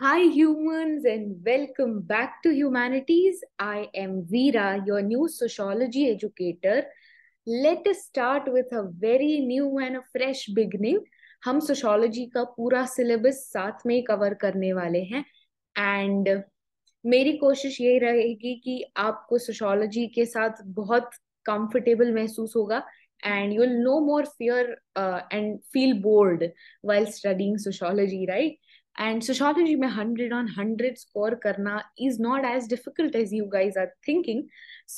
Hi, humans, and welcome back to Humanities. I am Veera, your new sociology educator. Let us start with a very new and a fresh beginning. हम sociology का पूरा syllabus साथ में cover करने वाले हैं and मेरी कोशिश यही रहेगी कि आपको सोशोलॉजी के साथ बहुत कंफर्टेबल महसूस होगा and you'll no more fear uh, and feel bored while studying sociology right and sociology में हंड्रेड ऑन हंड्रेड स्कोर करना is not as difficult as you guys are thinking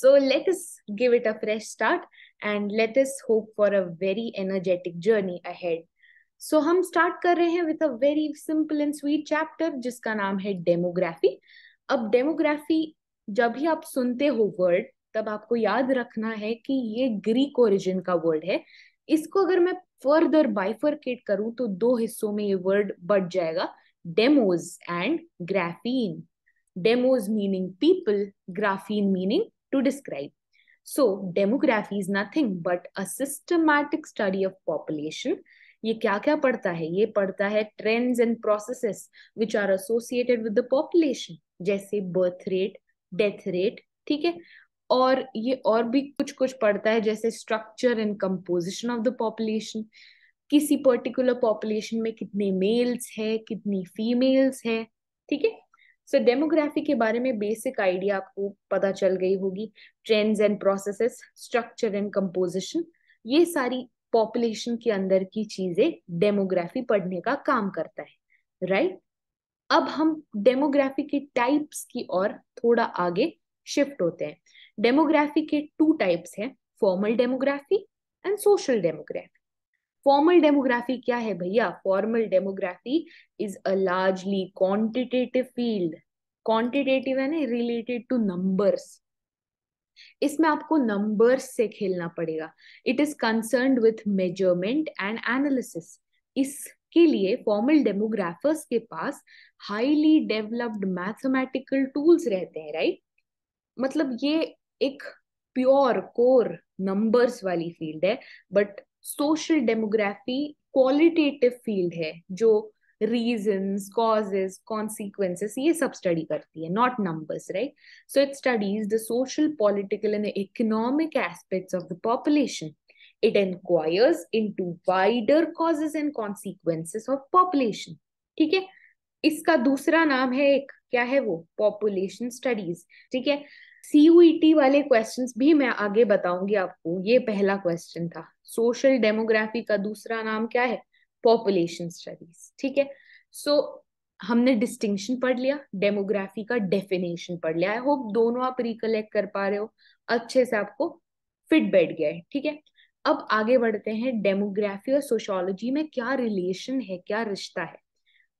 so let us give it a fresh start and let us hope for a very energetic journey ahead so हम start कर रहे हैं with a very simple and sweet chapter जिसका नाम है demography अब demography जब ही आप सुनते हो वर्ड तब आपको याद रखना है कि ये ग्रीक ओरिजिन का वर्ड है इसको अगर मैं फर्दर बाइफरकेट करूं तो दो हिस्सों में ये वर्ड बढ़ जाएगा demos and graphene. Demos meaning people, graphene meaning to describe. So demography is nothing but a systematic study of population. ये क्या क्या पढ़ता है ये पढ़ता है trends and processes which are associated with the population जैसे बर्थ रेट डेथ रेट ठीक है और ये और भी कुछ कुछ पढ़ता है जैसे structure and composition of the population किसी पर्टिकुलर पॉपुलेशन में कितने मेल्स है कितनी फीमेल्स है ठीक है सो डेमोग्राफी के बारे में बेसिक आइडिया आपको पता चल गई होगी trends and processes structure and composition ये सारी पॉपुलेशन के अंदर की चीजें डेमोग्राफी पढ़ने का काम करता है राइट अब हम डेमोग्राफी के टाइप्स की ओर थोड़ा आगे शिफ्ट होते हैं डेमोग्राफी के टू टाइप्स हैं formal demography and social demography formal demography क्या है भैया formal demography is a largely quantitative field quantitative है ना रिलेटेड टू नंबर्स इसमें आपको नंबर्स से खेलना पड़ेगा it is concern with measurement and analysis इसके लिए फॉर्मल डेमोग्राफर्स के पास हाईली डेवलप्ड मैथमेटिकल टूल्स रहते हैं राइट मतलब ये एक प्योर कोर नंबर्स वाली फील्ड है but social demography qualitative field है जो रीजंस कॉजेज कॉन्सिक्वेंसेस ये सब स्टडी करती है not numbers right so it studies the social political and economic aspects of the population it inquires into wider causes and consequences of population ठीक है इसका दूसरा नाम है एक क्या है वो पॉपुलेशन स्टडीज ठीक है सीयूईटी e वाले क्वेश्चंस भी मैं आगे बताऊंगी आपको ये पहला क्वेश्चन था सोशल डेमोग्राफी का दूसरा नाम क्या है पॉपुलेशन स्टडीज ठीक है सो so, हमने डिस्टिंक्शन पढ़ लिया डेमोग्राफी का डेफिनेशन पढ़ लिया आई होप दोनों आप रिकलेक्ट कर पा रहे हो अच्छे से आपको फिट बैठ गया है ठीक है अब आगे बढ़ते हैं डेमोग्राफी और सोशोलॉजी में क्या रिलेशन है क्या रिश्ता है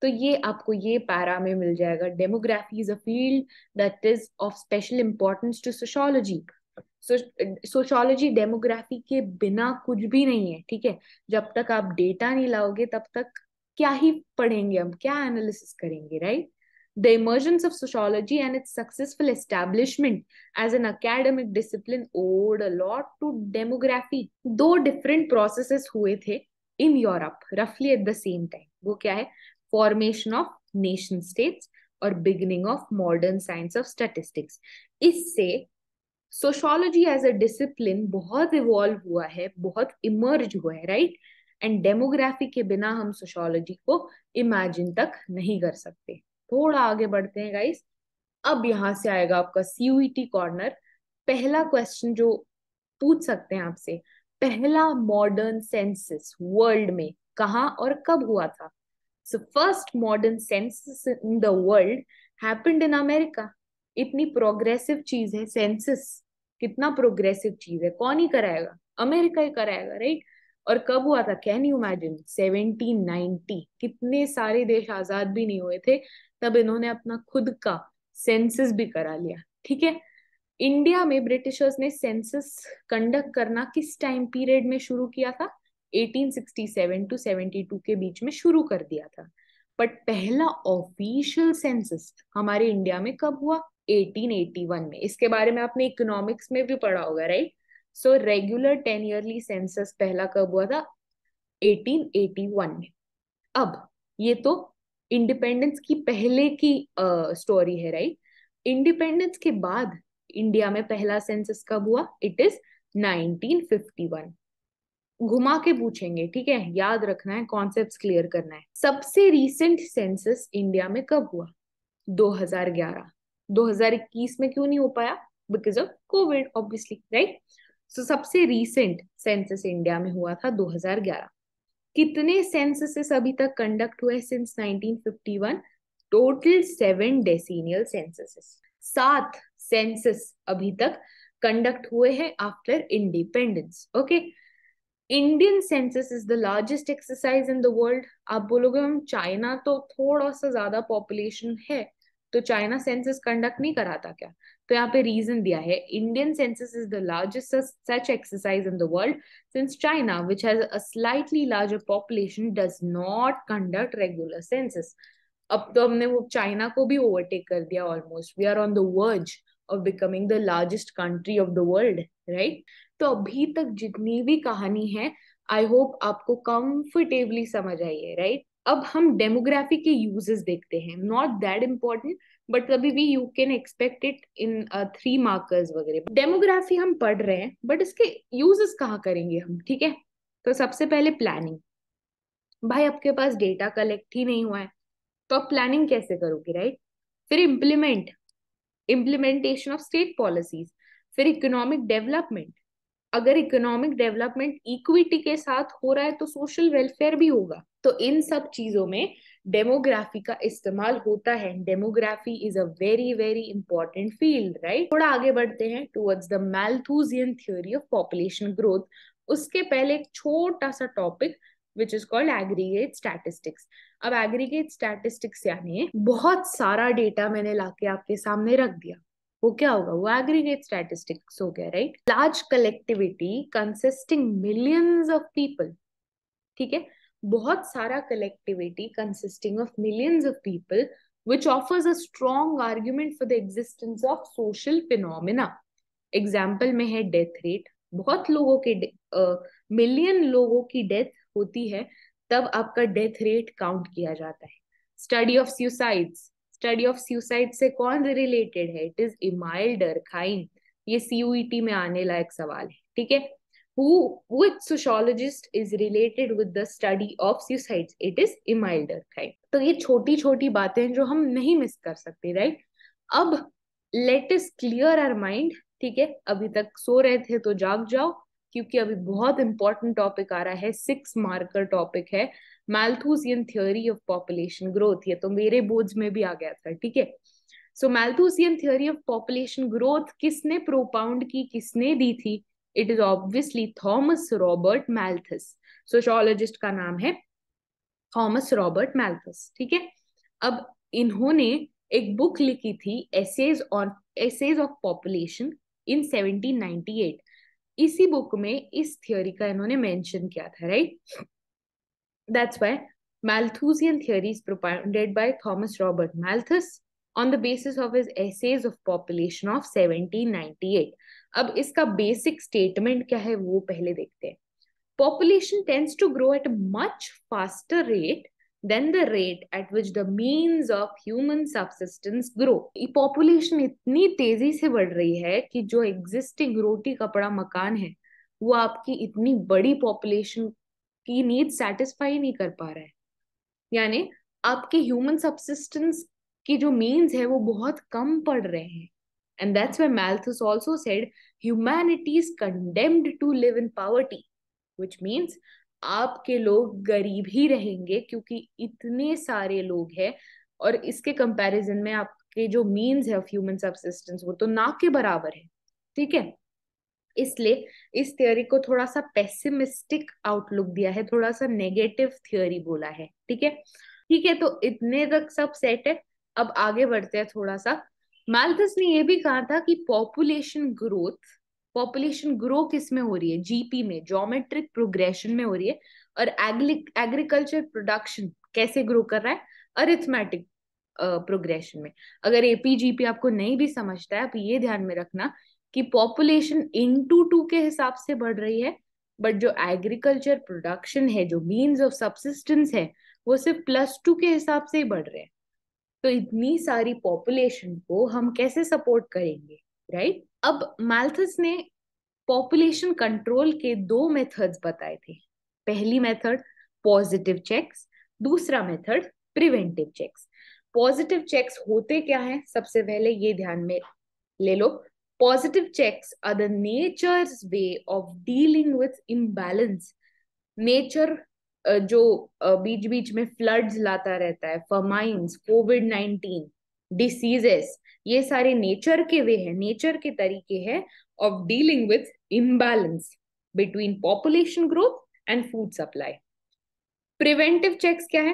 तो ये आपको ये पैरा में मिल जाएगा demography is a field that is of special importance to sociology sociology demography के बिना कुछ भी नहीं है ठीक है जब तक आप डेटा नहीं लाओगे तब तक क्या ही पढ़ेंगे हम क्या एनालिसिस करेंगे right the emergence of sociology and its successful establishment as an academic discipline owed lot to demography दो डिफरेंट प्रोसेसेस हुए थे इन यूरोप रफली एट द सेम टाइम वो क्या है फॉर्मेशन ऑफ नेशन स्टेट्स और beginning of modern science of statistics इससे sociology as a discipline बहुत इवॉल्व हुआ है बहुत इमर्ज हुआ है राइट एंड डेमोग्राफी के बिना हम सोशोलॉजी को इमेजिन तक नहीं कर सकते थोड़ा आगे बढ़ते हैं गाइस अब यहाँ से आएगा आपका सीयूईटी कॉर्नर e पहला क्वेश्चन जो पूछ सकते हैं आपसे पहला मॉडर्न सेंसिस वर्ल्ड में कहा और कब हुआ था So first modern census in the world happened in America. इतनी प्रोग्रेसिव चीज है सेंसस कितना प्रोग्रेसिव चीज है कौन ही कराएगा अमेरिका ही कराएगा राइट और कब हुआ था कैन यू इमेजिन 1790 कितने सारे देश आजाद भी नहीं हुए थे तब इन्होंने अपना खुद का सेंसस भी करा लिया ठीक है इंडिया में ब्रिटिशर्स ने सेंसस कंडक्ट करना किस टाइम पीरियड में शुरू किया था 1867 टू 72 के बीच में शुरू कर दिया था बट पहला ऑफिशियल सेंसस हमारे इंडिया में कब हुआ 1881 में इसके बारे में आपने इकोनॉमिक्स में भी पढ़ा होगा right so regular ten yearly census पहला कब हुआ था 1881 में अब ये तो इंडिपेंडेंस की पहले की स्टोरी uh, है राइट right? इंडिपेंडेंस के बाद इंडिया में पहला सेंसस कब हुआ इट इज 1951 घुमा के पूछेंगे ठीक है याद रखना है कॉन्सेप्ट क्लियर करना है सबसे रिसेंट सेंसस इंडिया में कब हुआ 2011 2021 में क्यों नहीं हो पाया because of covid obviously right so सबसे रीसेंट सेंसस इंडिया में हुआ था 2011 कितने सेंसस अभी तक कंडक्ट हुए since 1951 total seven decennial census सात सेंसस अभी तक कंडक्ट हुए हैं after independence okay okay? Indian census is the largest exercise in the world आप बोलोगे हम चाइना तो थोड़ा सा ज्यादा पॉपुलेशन है तो चाइना सेंसस कंडक्ट नहीं कराता क्या तो यहाँ पे रीजन दिया है Indian census is the largest such exercise in the world since China which has a slightly larger population does not conduct regular census अब तो हमने वो चाइना को भी ओवरटेक कर दिया almost we are on the verge of becoming the largest country of the world right तो अभी तक जितनी भी कहानी है आई होप आपको कंफर्टेबली समझ आई है राइट अब हम डेमोग्राफी के यूजेस देखते हैं नॉट दैट इम्पोर्टेंट बट कभी भी you can expect it in three markers वगैरह डेमोग्राफी हम पढ़ रहे हैं बट इसके यूजेस कहाँ करेंगे हम ठीक है तो सबसे पहले प्लानिंग भाई आपके पास डेटा कलेक्ट ही नहीं हुआ है तो आप प्लानिंग कैसे करोगे राइट फिर implement implementation of state policies फिर इकोनॉमिक डेवलपमेंट अगर इकोनॉमिक डेवलपमेंट इक्विटी के साथ हो रहा है तो सोशल वेलफेयर भी होगा तो इन सब चीजों में डेमोग्राफी का इस्तेमाल होता है demography is a very very important field right थोड़ा आगे बढ़ते हैं towards the Malthusian theory of population growth उसके पहले एक छोटा सा topic which is called aggregate statistics अब एग्रीगेट स्टैटिस्टिक्स यानी बहुत सारा डेटा मैंने लाके आपके सामने रख दिया वो क्या होगा वो एग्रीगेट स्टैटिस्टिक्स हो गया right large collectivity consisting millions of people ठीक है बहुत सारा collectivity consisting of millions of people which offers a strong argument for the existence of social phenomena example में है डेथ रेट बहुत लोगों के मिलियन uh, लोगों की डेथ होती है तब आपका डेथ रेट काउंट किया जाता है study of suicides study of suicide से कौन रिलेटेड है इट इज इमाइल खाइन ये सीयूईटी e में आने लायक सवाल है ठीक है who which sociologist is related with the study of suicides it is Emile Durkheim तो ये छोटी छोटी बातें हैं जो हम नहीं मिस कर सकते राइट अब लेट इस क्लियर आर माइंड ठीक है अभी तक सो रहे थे तो जाग जाओ क्योंकि अभी बहुत इंपॉर्टेंट टॉपिक आ रहा है सिक्स मार्कर टॉपिक है Malthusian theory of population growth ये तो मेरे बोझ में भी आ गया था ठीक है so Malthusian theory of population growth किसने प्रोपाउंड की किसने दी थी it is obviously Thomas Robert Malthus sociologist का नाम है थॉमस रॉबर्ट मैल्थस ठीक है अब इन्होंने एक बुक लिखी थी essays on essays of population in 1798 इसी बुक में इस थियोरी का इन्होंने मेंशन किया था right that's why Malthusian theory propounded by Thomas Robert Malthus on the basis of his essays of population of 1798 अब इसका बेसिक स्टेटमेंट क्या है वो पहले देखते हैं population tends to grow at a much faster rate the rate at which the means of human subsistence grow. Grow population इतनी तेजी से बढ़ रही है कि जो existing रोटी कपड़ा मकान है वो आपकी इतनी बड़ी population की नीड सेटिस्फाई नहीं कर पा रहा है यानी आपके ह्यूमन सब्सिस्टेंस की जो मीन्स है वो बहुत कम पड़ रहे हैं and that's why malthus also said humanity is condemned to live in poverty which means आपके लोग गरीब ही रहेंगे क्योंकि इतने सारे लोग हैं और इसके कंपैरिजन में आपके जो मीन्स है ऑफ ह्यूमन सबसिस्टेंस वो तो ना के बराबर है ठीक है इसलिए इस थियोरी को थोड़ा सा पेसिमिस्टिक आउटलुक दिया है थोड़ा सा नेगेटिव थियोरी बोला है ठीक है ठीक है तो इतने तक सब सेट है अब आगे बढ़ते हैं थोड़ा सा माल्थस ने यह भी कहा था कि पॉपुलेशन ग्रोथ पॉपुलेशन ग्रो किस में हो रही है जीपी में जोमेट्रिक प्रोग्रेशन में हो रही है और एग्रीकल्चर प्रोडक्शन कैसे ग्रो कर रहा है अरिथमेटिक प्रोग्रेशन uh, में अगर एपीजीपी आपको नहीं भी समझता है आप ये ध्यान में रखना कि पॉपुलेशन इन टू के हिसाब से बढ़ रही है बट जो एग्रीकल्चर प्रोडक्शन है जो मीन्स ऑफ सब्सिस्टेंस है वो सिर्फ प्लस टू के हिसाब से ही बढ़ रहे हैं तो इतनी सारी पॉपुलेशन को हम कैसे सपोर्ट करेंगे राइट right? अब माल्थस ने पॉपुलेशन कंट्रोल के दो मेथड्स बताए थे पहली मेथड पॉजिटिव चेक्स दूसरा method preventive checks positive checks होते क्या हैं सबसे पहले ये ध्यान में ले लो positive checks are the nature's way of dealing with imbalance nature जो बीच बीच में फ्लड्स लाता रहता है फमाइंस कोविड नाइनटीन डिसीजेस ये सारे नेचर के वे हैं नेचर के तरीके हैं of dealing with imbalance between population growth and food supply preventive checks क्या है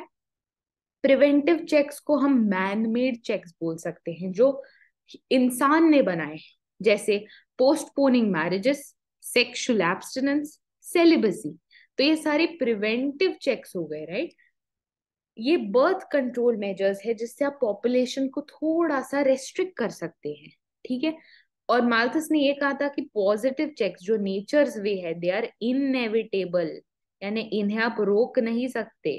प्रिवेंटिव चेक्स को हम मैनमेड चेक्स बोल सकते हैं जो इंसान ने बनाए जैसे postponing marriages sexual abstinence celibacy तो ये सारे प्रिवेंटिव चेक्स हो गए राइट right? ये बर्थ कंट्रोल मेजर्स है जिससे आप पॉपुलेशन को थोड़ा सा रेस्ट्रिक्ट कर सकते हैं ठीक है और मालथस ने ये कहा था कि पॉजिटिव चेक्स जो नेचर्स वे है दे आर इनएविटेबल यानी इन्हें आप रोक नहीं सकते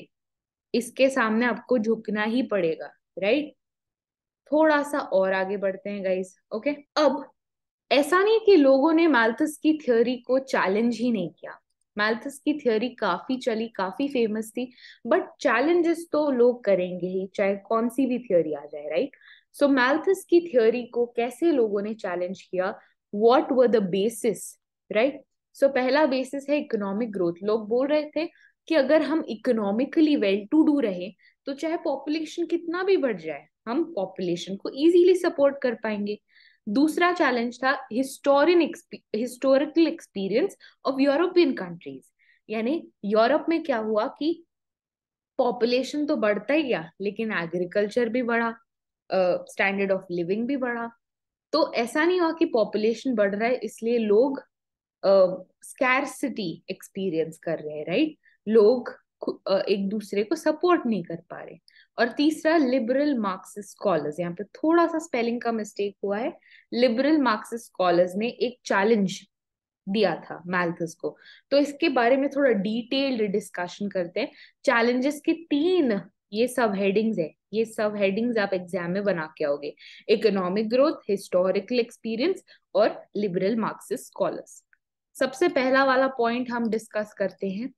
इसके सामने आपको झुकना ही पड़ेगा राइट थोड़ा सा और आगे बढ़ते हैं गाइस ओके अब ऐसा नहीं कि लोगों ने माल्थस की थ्योरी को चैलेंज ही नहीं किया मैल्थस की थियोरी काफी चली काफी फेमस थी बट चैलेंजेस तो लोग करेंगे ही चाहे कौन सी भी थियोरी आ जाए राइट सो मैल्थस की थियोरी को कैसे लोगों ने चैलेंज किया what were the basis right so पहला बेसिस है इकोनॉमिक ग्रोथ लोग बोल रहे थे कि अगर हम इकोनॉमिकली वेल टू डू रहे तो चाहे पॉपुलेशन कितना भी बढ़ जाए हम पॉपुलेशन को इजीली सपोर्ट कर पाएंगे दूसरा चैलेंज था historian historical experience of European countries यानी यूरोप में क्या हुआ कि पॉपुलेशन तो बढ़ता ही गया लेकिन एग्रीकल्चर भी बढ़ा स्टैंडर्ड ऑफ लिविंग भी बढ़ा तो ऐसा नहीं हुआ कि पॉपुलेशन बढ़ रहा है इसलिए लोग स्कैरसिटी uh, एक्सपीरियंस कर रहे हैं राइट लोग uh, एक दूसरे को सपोर्ट नहीं कर पा रहे और तीसरा लिबरल मार्क्सिस्ट स्कॉलर्स यहाँ पे थोड़ा सा स्पेलिंग का मिस्टेक हुआ है लिबरल मार्क्सिस्ट स्कॉलर्स ने एक चैलेंज दिया था मैल्थस को तो इसके बारे में थोड़ा डिटेल्ड डिस्कशन करते हैं चैलेंजेस के तीन ये सब हेडिंग्स है ये सब हेडिंग्स आप एग्जाम में बना के आओगे इकोनॉमिक ग्रोथ हिस्टोरिकल एक्सपीरियंस और लिबरल मार्क्सिस्ट स्कॉलर्स सबसे पहला वाला पॉइंट हम डिस्कस करते हैं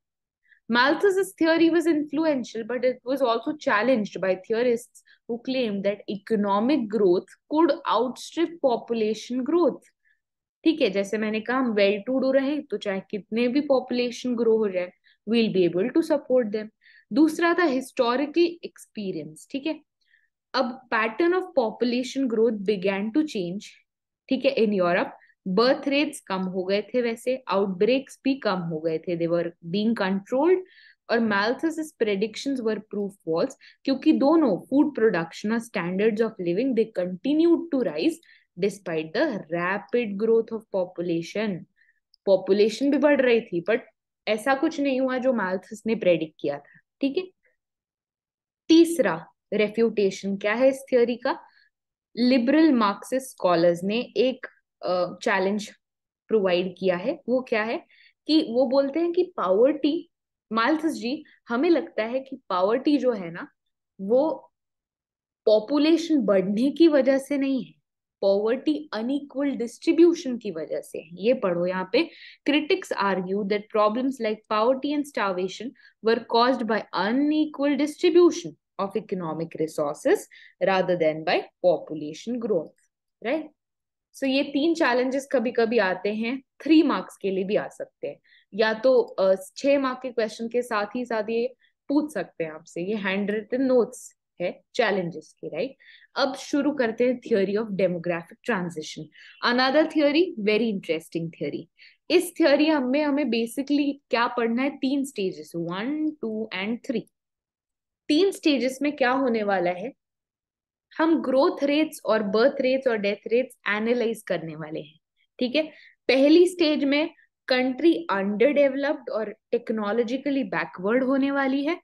Malthus's theory was influential, but it was also challenged by theorists who claimed that economic growth could outstrip population growth. ठीक है जैसे मैंने कहा हम वेल टू डू रहे तो चाहे कितने भी पॉपुलेशन ग्रो हो जाए will be able to support them दूसरा था हिस्टोरिकल एक्सपीरियंस ठीक है अब pattern of population growth began to change ठीक है इन यूरोप बर्थ रेट्स कम हो गए थे वैसे आउटब्रेक्स भी कम हो गए थे देवर बींग कंट्रोल्ड और Malthus prediction were proved false क्योंकि दोनों फूड प्रोडक्शन और standard of living they continue to rise despite the rapid growth of population population भी बढ़ रही थी बट ऐसा कुछ नहीं हुआ जो मैल्थस ने प्रेडिक्ट किया था ठीक है तीसरा रेफ्यूटेशन क्या है इस थियोरी का लिबरल मार्क्सिस्ट स्कॉलर्स ने एक चैलेंज प्रोवाइड किया है वो क्या है कि वो बोलते हैं कि पावर्टी मालथस जी हमें लगता है कि पावर्टी जो है ना वो पॉपुलेशन बढ़ने की वजह से नहीं है पॉवर्टी अनइक्वल डिस्ट्रीब्यूशन की वजह से है ये पढ़ो यहाँ पे critics argue that problems like poverty and starvation were caused by unequal distribution of economic resources rather than by population growth right so so, ये तीन चैलेंजेस कभी कभी आते हैं थ्री मार्क्स के लिए भी आ सकते हैं या तो छह मार्क के क्वेश्चन के साथ ही साथ ये पूछ सकते हैं आपसे ये हैंड रिटन नोट्स है चैलेंजेस के राइट अब शुरू करते हैं theory of demographic transition another theory very interesting theory इस थियोरी हमें हमें बेसिकली क्या पढ़ना है तीन stages one two and three तीन स्टेजेस में क्या होने वाला है हम ग्रोथ रेट्स और बर्थ रेट्स और डेथ रेट्स एनालाइज करने वाले हैं ठीक है पहली स्टेज में कंट्री अंडर डेवलप्ड और टेक्नोलॉजिकली बैकवर्ड होने वाली है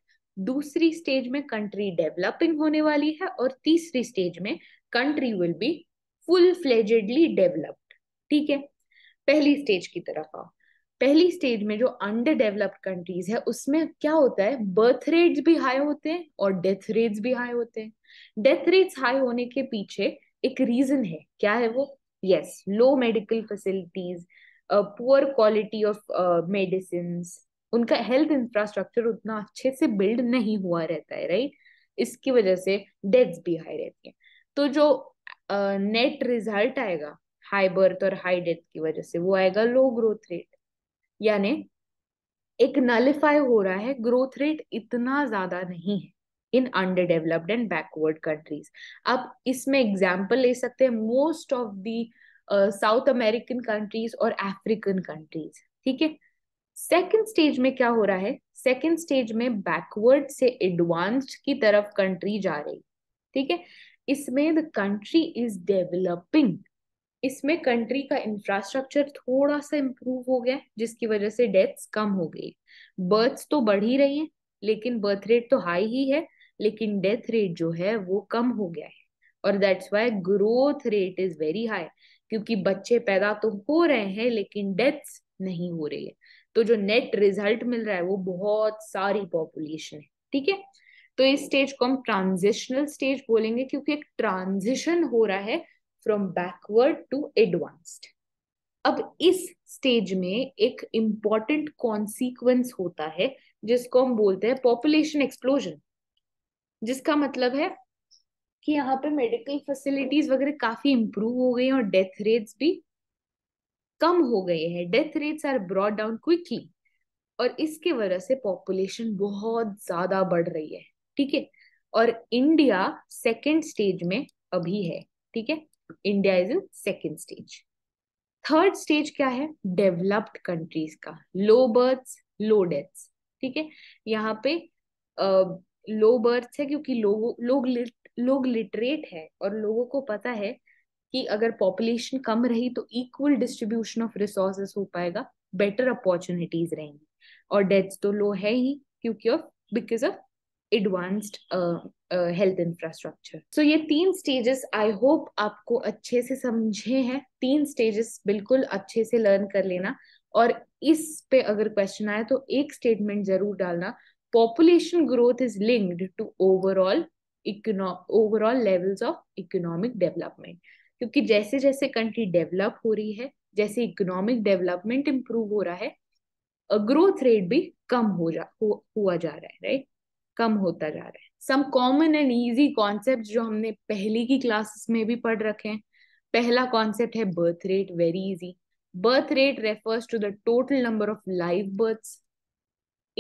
दूसरी स्टेज में कंट्री डेवलपिंग होने वाली है और तीसरी स्टेज में country will be full fledgedly developed ठीक है पहली स्टेज की तरफ आओ पहली स्टेज में जो अंडर डेवलप्ड कंट्रीज है उसमें क्या होता है बर्थ रेट्स भी हाई होते हैं और डेथ रेट्स भी हाई होते हैं डेथ रेट्स हाई होने के पीछे एक रीजन है क्या है वो yes low medical facilities poor quality of medicine उनका हेल्थ इंफ्रास्ट्रक्चर उतना अच्छे से बिल्ड नहीं हुआ रहता है राइट right? इसकी वजह से डेथ्स भी हाई रहती है तो जो नेट uh, रिजल्ट आएगा हाई बर्थ और हाई डेथ की वजह से वो आएगा लो ग्रोथ रेट यानी एक नलिफाई हो रहा है ग्रोथ रेट इतना ज्यादा नहीं है in under developed and backward countries आप इसमें एग्जाम्पल ले सकते हैं most of the South American countries और अफ्रीकन कंट्रीज ठीक है सेकेंड स्टेज में क्या हो रहा है सेकेंड स्टेज में बैकवर्ड से एडवांस्ड की तरफ कंट्री जा रही ठीक है इसमें द कंट्री इज डेवलपिंग इसमें कंट्री का इंफ्रास्ट्रक्चर थोड़ा सा इम्प्रूव हो गया जिसकी वजह से डेथ्स कम हो गई बर्थ्स तो बढ़ ही रही हैं लेकिन बर्थ रेट तो हाई ही है लेकिन डेथ रेट जो है वो कम हो गया है और that's why growth rate is very high क्योंकि बच्चे पैदा तो हो रहे हैं लेकिन डेथ्स नहीं हो रही है तो जो नेट रिजल्ट मिल रहा है वो बहुत सारी पॉपुलेशन है ठीक है तो इस स्टेज को हम ट्रांजिशनल स्टेज बोलेंगे क्योंकि एक ट्रांजिशन हो रहा है फ्रॉम बैकवर्ड टू एडवांस्ड अब इस स्टेज में एक इम्पॉर्टेंट कॉन्सिक्वेंस होता है जिसको हम बोलते हैं पॉपुलेशन एक्सप्लोजन जिसका मतलब है कि यहाँ पे मेडिकल फैसिलिटीज वगैरह काफी इंप्रूव हो गई और डेथ रेट्स भी कम हो गए हैं death rates are brought down quickly और इसके वजह से पॉपुलेशन बहुत ज्यादा बढ़ रही है ठीक है और इंडिया सेकेंड स्टेज में अभी है ठीक है India is in second stage third stage क्या है डेवलप्ड कंट्रीज का लो बर्थ्स लो डेथ्स ठीक है यहाँ पे लो बर्थ्स है क्योंकि लोगों लोग लोग लिटरेट है और लोगों को पता है कि अगर पॉपुलेशन कम रही तो इक्वल डिस्ट्रीब्यूशन ऑफ रिसोर्सेस हो पाएगा बेटर अपॉर्चुनिटीज रहेंगी और डेथ्स तो लो है ही क्योंकि of because of advanced health infrastructure so ये तीन स्टेजेस आई होप आपको अच्छे से समझे हैं तीन स्टेजेस बिल्कुल अच्छे से लर्न कर लेना और इस पे अगर क्वेश्चन आए तो एक स्टेटमेंट जरूर डालना population growth is linked to overall overall levels of economic development क्योंकि जैसे जैसे कंट्री डेवलप हो रही है जैसे इकोनॉमिक डेवलपमेंट इम्प्रूव हो रहा है ग्रोथ रेट भी कम हो जा हुआ जा रहा है राइट कम होता जा रहा है some common and easy concept जो हमने पहले की क्लासेस में भी पढ़ रखे हैं पहला कॉन्सेप्ट है birth rate very easy birth rate refers to the total number of live births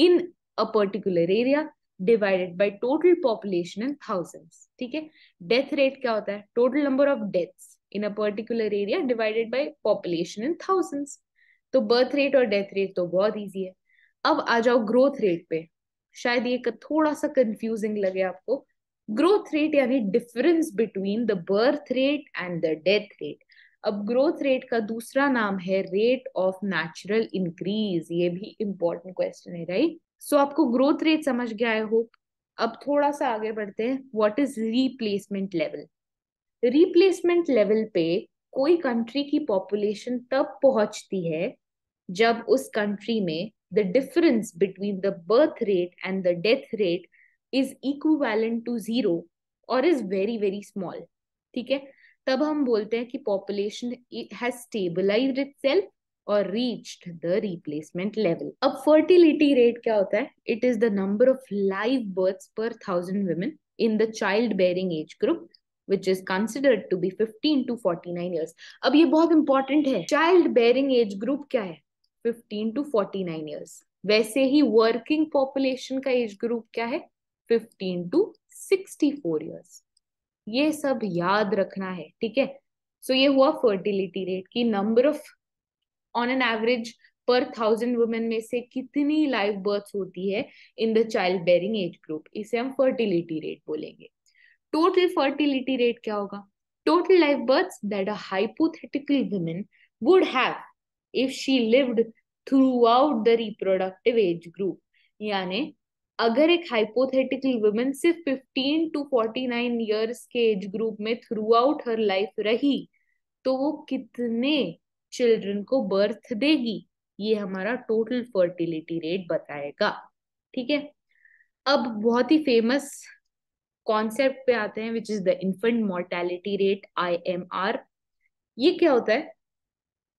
in a particular area divided by total population in thousands ठीक है डेथ रेट क्या होता है total number of death in a particular area divided by population in thousands तो birth rate और death rate तो बहुत easy है अब आ जाओ ग्रोथ रेट पे शायद ये थोड़ा सा कंफ्यूजिंग लगे आपको ग्रोथ रेट यानी difference between the birth rate and the death rate अब ग्रोथ रेट का दूसरा नाम है रेट ऑफ नेचुरल इंक्रीज ये भी इंपॉर्टेंट क्वेश्चन है राइट सो so, आपको ग्रोथ रेट समझ गया आई होप अब थोड़ा सा आगे बढ़ते हैं what is replacement level replacement level पे कोई कंट्री की पॉपुलेशन तब पहुंचती है जब उस कंट्री में the difference between the birth rate and the death rate is equivalent to zero or is very very small ठीक है तब हम बोलते हैं कि population has stabilized itself और reached the replacement level अब fertility rate क्या होता है it is the number of live births per thousand women in the child bearing age group which is considered to be 15 to 49 years अब ये बहुत important है child bearing age group क्या है 15 टू 49 ईयर्स वैसे ही वर्किंग पॉपुलेशन का age group क्या है 15 टू 64 ईयर्स ये सब याद रखना है ठीक है सो ये हुआ फर्टिलिटी रेट की number of on an average per thousand women में से कितनी लाइव बर्थ होती है in the child bearing age group इसे हम फर्टिलिटी रेट बोलेंगे टोटल फर्टिलिटी रेट क्या होगा total live birth that a hypothetical women would have if she lived throughout the reproductive age group यानी अगर एक हाइपोथेटिकल वुमेन सिर्फ 15 to 49 years के एज ग्रुप में थ्रू आउट हर लाइफ रही तो वो कितने चिल्ड्रन को बर्थ देगी ये हमारा टोटल फर्टिलिटी रेट बताएगा ठीक है अब बहुत ही फेमस कॉन्सेप्ट पे आते हैं which is the infant mortality rate I M R ये क्या होता है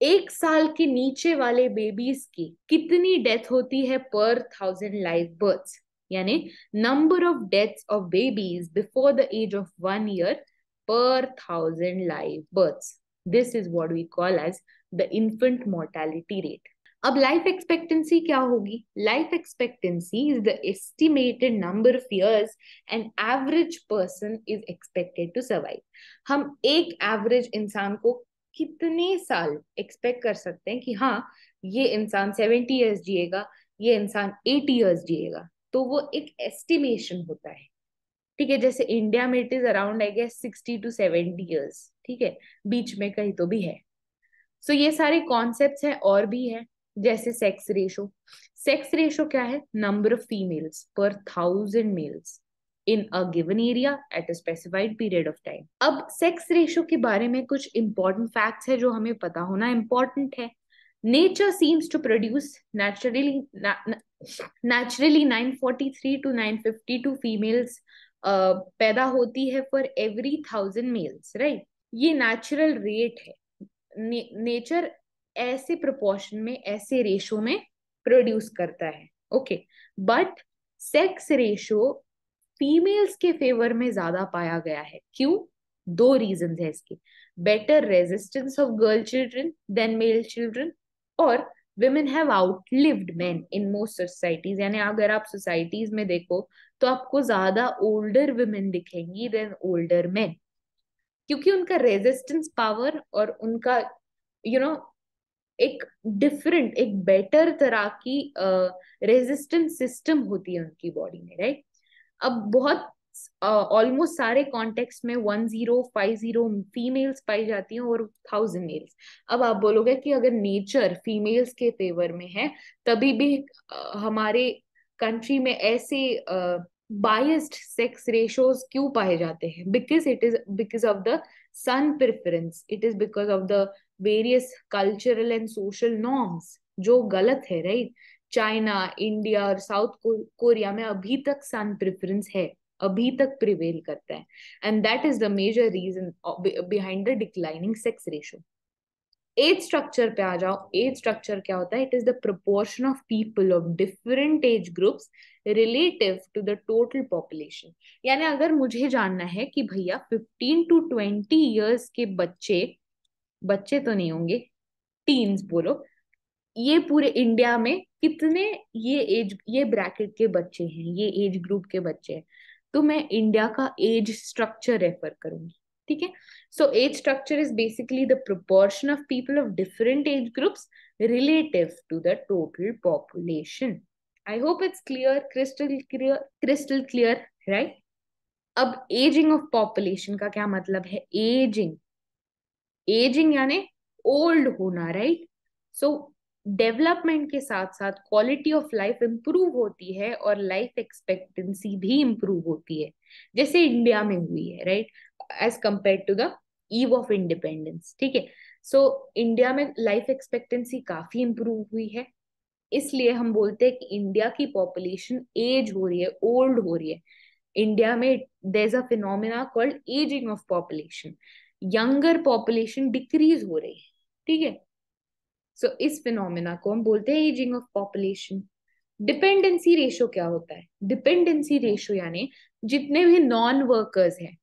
एक साल के नीचे वाले बेबीज की कितनी डेथ होती है पर थाउजेंड लाइव बर्थ यानी number of deaths of babies before the age of one year per thousand live births this is what we call as the infant mortality rate अब life expectancy क्या होगी life expectancy is the estimated number of years an average person is expected to survive हम एक average इंसान को कितने साल expect कर सकते हैं कि हाँ ये इंसान सेवेंटी ईयर्स जिएगा ये इंसान एटी ईयर्स जिएगा तो वो एक एस्टिमेशन होता है ठीक है जैसे इंडिया में it is around I guess sixty to seventy years ठीक है बीच में कहीं तो भी है सो so, ये सारे कॉन्सेप्ट हैं और भी है जैसे सेक्स रेशो सेक्स रेशो क्या है number of females per thousand males in a given area at a specified period of time अब सेक्स रेशो के बारे में कुछ इंपॉर्टेंट फैक्ट्स है जो हमें पता होना इंपॉर्टेंट है nature seems to produce naturally naturally 943 to 952 females uh, पैदा होती है for every thousand males right ये नेचुरल रेट है नेचर ऐसे प्रोपोर्शन में ऐसे रेशो में प्रोड्यूस करता है okay but sex ratio females के फेवर में ज्यादा पाया गया है क्यों दो रीजन है इसके better resistance of girl children than male children और women have outlived men in most societies यानी अगर आप सोसाइटीज में देखो तो आपको ज्यादा ओल्डर वेमेन दिखेंगी देन ओल्डर मैन क्योंकि उनका रेजिस्टेंस पावर और उनका यू you नो know, एक डिफरेंट एक बेटर तरह की रेजिस्टेंस uh, सिस्टम होती है उनकी बॉडी में राइट अब बहुत ऑलमोस्ट uh, सारे कॉन्टेक्स्ट में one zero five zero females पाई जाती हैं और थाउजेंड मेल्स अब आप बोलोगे कि अगर नेचर फीमेल्स के फेवर में है तभी भी uh, हमारे कंट्री में ऐसे बायस्ड सेक्स रेशोज क्यों पाए जाते हैं because it is because of the son preference it is because of the various cultural and social norms जो गलत है राइट right? चाइना इंडिया और साउथ कोरिया में अभी तक सन प्रिफरेंस है अभी तक प्रिवेल करता है and that is the major reason behind the declining sex ratio age structure पे आ जाओ एज स्ट्रक्चर क्या होता है it is the proportion of people of different age groups relative to the total population यानी अगर मुझे जानना है कि भैया फिफ्टीन टू ट्वेंटी ईयर्स के बच्चे बच्चे तो नहीं होंगे टीन्स बोलो ये पूरे इंडिया में कितने ये एज ये ब्रैकेट के बच्चे हैं ये एज ग्रुप के बच्चे हैं तो मैं इंडिया का एज स्ट्रक्चर रेफर करूंगी ठीक है so age structure is basically the proportion of people of different age groups relative to the total population I hope it's clear crystal clear crystal clear right अब ageing of population का क्या मतलब है ageing ageing यानी old होना right so development के साथ साथ क्वालिटी ऑफ लाइफ इम्प्रूव होती है और लाइफ एक्सपेक्टेंसी भी इम्प्रूव होती है जैसे इंडिया में हुई है right as compare to the eve of independence ठीक है सो इंडिया में लाइफ एक्सपेक्टेंसी काफी इम्प्रूव हुई है इसलिए हम बोलते हैं कि इंडिया की पॉपुलेशन एज हो रही है ओल्ड हो रही है इंडिया में there a phenomena called ageing of population younger population decrease हो रही है ठीक है सो इस फिनोमिना को हम बोलते हैं ageing of population dependency ratio क्या होता है डिपेंडेंसी रेशो यानी जितने भी नॉन वर्कर्स हैं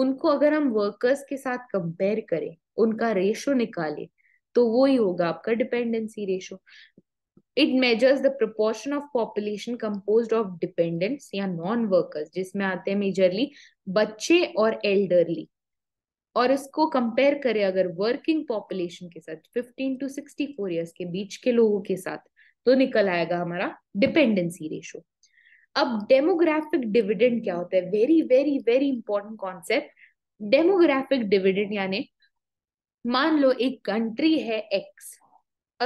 उनको अगर हम वर्कर्स के साथ कंपेयर करें उनका रेशो निकाले तो वो ही होगा आपका dependency ratio it measures the proportion of population compose of dependents या नॉन वर्कर्स जिसमें आते हैं मेजरली बच्चे और एल्डरली और इसको कंपेयर करें अगर वर्किंग पॉपुलेशन के साथ 15 टू 64 इयर्स के बीच के लोगों के साथ तो निकल आएगा हमारा डिपेंडेंसी रेशो अब डेमोग्राफिक डिविडेंड क्या होता है very very very important concept demographic dividend यानी मान लो एक कंट्री है एक्स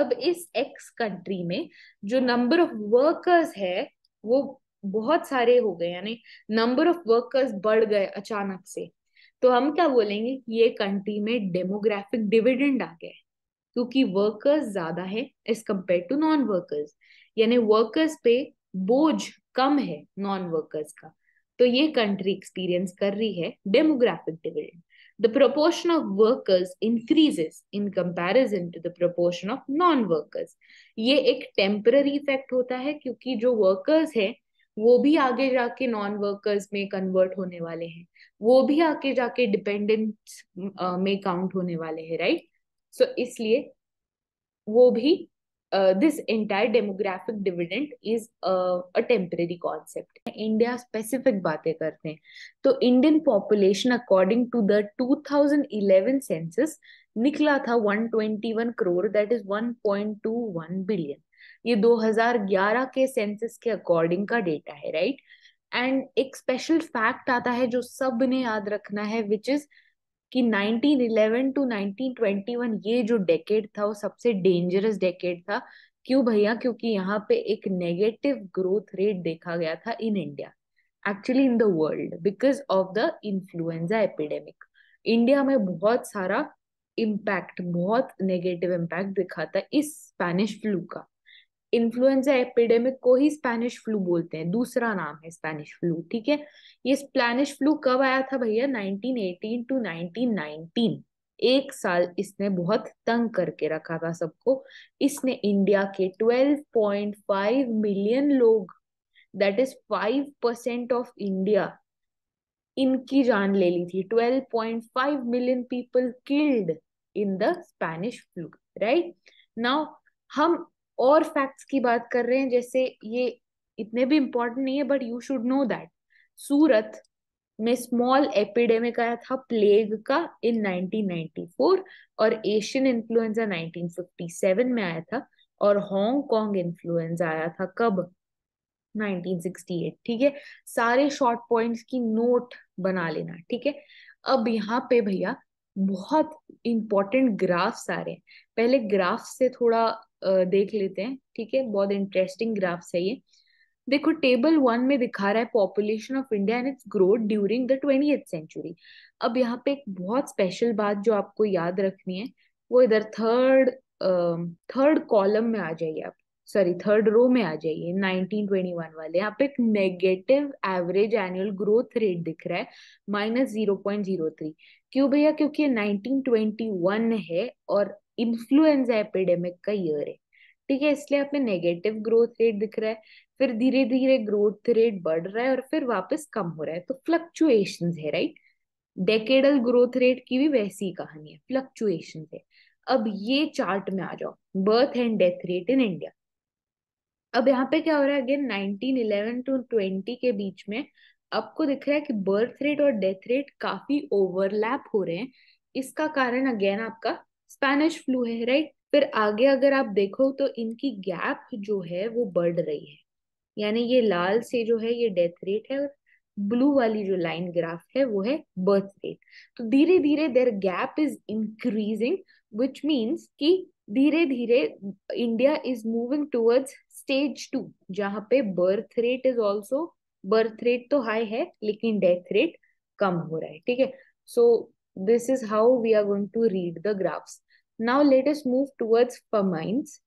अब इस एक्स कंट्री में जो नंबर ऑफ वर्कर्स है वो बहुत सारे हो गए यानी नंबर ऑफ वर्कर्स बढ़ गए अचानक से तो हम क्या बोलेंगे कि ये कंट्री में डेमोग्राफिक डिविडेंड आ गया है क्योंकि वर्कर्स ज्यादा है as compare to non workers यानी वर्कर्स पे बोझ कम है नॉन वर्कर्स का तो ये कंट्री एक्सपीरियंस कर रही है demographic dividend the proportion of workers increases in comparison to the proportion of non workers ये एक टेम्पररी इफेक्ट होता है क्योंकि जो वर्कर्स है वो भी आगे जाके नॉन वर्कर्स में कन्वर्ट होने वाले हैं वो भी आगे जाके डिपेंडेंट में काउंट होने वाले हैं राइट सो इसलिए वो भी this entire demographic dividend is a temporary concept India specific बातें करते हैं तो Indian population according to the 2011 census निकला था 121 करोड़ दैट इज 1.21 बिलियन ये 2011 के सेंसस के अकॉर्डिंग का डेटा है राइट एंड एक स्पेशल फैक्ट आता है जो सब ने याद रखना है विच इज कि 1911 टू 1921 ये जो डेकेड था वो सबसे डेंजरस डेकेड था क्यों भैया क्योंकि यहाँ पे एक नेगेटिव ग्रोथ रेट देखा गया था in India actually in the world because of the influenza epidemic India में बहुत सारा इम्पैक्ट बहुत नेगेटिव इम्पैक्ट दिखा था इस स्पेनिश फ्लू का इन्फ्लुएंजा एपिडेमिक को ही स्पेनिश फ्लू बोलते हैं दूसरा नाम है स्पेनिश फ्लू ठीक है ये स्पेनिश फ्लू कब आया था भैया 1918 टू 1919 एक साल इसने बहुत तंग करके रखा था सबको इसने इंडिया के 12.5 मिलियन लोग that is 5 percent of India इनकी जान ले ली थी 12.5 million people killed in the Spanish flu right now हम और फैक्ट्स की बात कर रहे हैं जैसे ये इतने भी इम्पोर्टेंट नहीं है but you should know that Surat में स्मॉल एपिडेमिक आया था प्लेग का इन 1994 और एशियन इन्फ्लुएंजा 1957 में आया था और हांगकांग इन्फ्लुएंजा आया था कब 1968 ठीक है सारे शॉर्ट पॉइंट्स की नोट बना लेना ठीक है अब यहाँ पे भैया बहुत इंपॉर्टेंट ग्राफ्स आ रहे हैं पहले ग्राफ से थोड़ा देख लेते हैं ठीक है बहुत इंटरेस्टिंग ग्राफ्स है ये देखो टेबल वन में दिखा रहा है population of India and its growth during the twenty century अब यहाँ पे एक बहुत स्पेशल बात जो आपको याद रखनी है वो इधर थर्ड थर्ड कॉलम में आ जाइए आप सॉरी थर्ड रो में आ जाइए 1921 वाले यहाँ पे एक negative average annual growth rate दिख रहा है minus zero point zero three क्यों भैया क्योंकि 1921 है और इन्फ्लुएंजा एपिडेमिक का ईयर है ठीक है इसलिए आपने नेगेटिव ग्रोथ रेट दिख रहा है फिर धीरे धीरे ग्रोथ रेट बढ़ रहा है और फिर वापस कम हो रहा है तो फ्लक्चुएशन है राइट डेकेडल ग्रोथ रेट की भी वैसी कहानी है फ्लक्चुएशन है अब ये चार्ट में आ जाओ birth and death rate in India अब यहाँ पे क्या हो रहा है अगेन 1911 टू 20 के बीच में आपको दिख रहा है कि बर्थ रेट और डेथ रेट काफी ओवरलैप हो रहे हैं इसका कारण अगेन आपका स्पेनिश फ्लू है राइट फिर आगे अगर आप देखो तो इनकी गैप जो है वो बढ़ रही है यानी ये लाल से जो है ये डेथ रेट है और ब्लू वाली जो लाइन ग्राफ है वो है बर्थ रेट तो धीरे धीरे there gap is increasing which means कि धीरे धीरे India is moving towards stage two जहां पे birth rate is also birth rate तो हाई है लेकिन डेथ रेट कम हो रहा है ठीक है so this is how we are going to read the graphs now latest move towards famines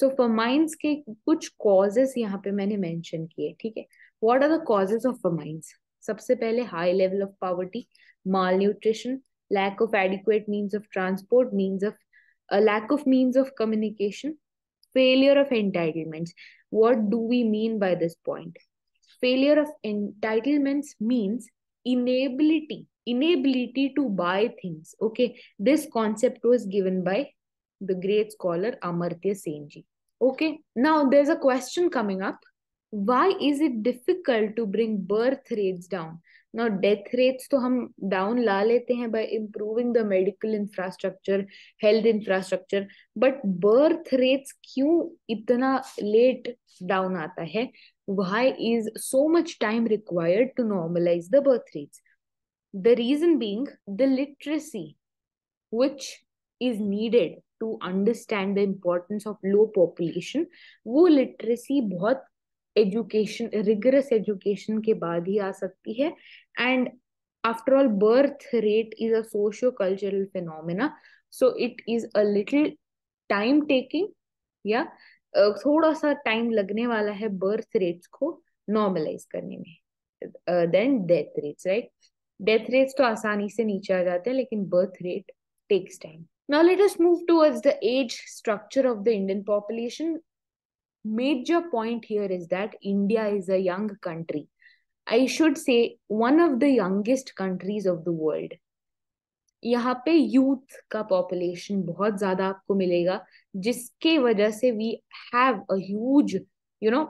so famines के कुछ कॉजेस यहाँ पे मैंने मैंशन किए ठीक है what are the causes of famines सबसे पहले high level of poverty malnutrition lack of adequate means of transport means of lack of means of communication failure of entitlements what do we mean by this point failure of entitlements means inability inability to buy things. Okay, this concept was given by the great scholar Amartya Senji. Okay, now there's a question coming up. Why is it difficult to bring birth rates down? Now, death rates to hum down la lete hain by improving the medical infrastructure, health infrastructure, but birth rates क्यों itna late down aata hai? Why is so much time required to normalize the birth rates? The reason being the literacy which is needed to understand the importance of low population वो literacy बहुत education rigorous education के बाद ही आ सकती है and after all birth rate is a socio cultural phenomena so it is a little time taking या थोड़ा सा टाइम लगने वाला है बर्थ रेट्स को नॉर्मलाइज करने में then death rates right death rates तो आसानी से नीचे आ जाते हैं लेकिन birth rate takes time now let us move towards the age structure of the Indian population major point here is that India is a young country I should say one of the youngest countries of the world यहाँ पे youth का population बहुत ज्यादा आपको मिलेगा जिसके वजह से we have a huge you know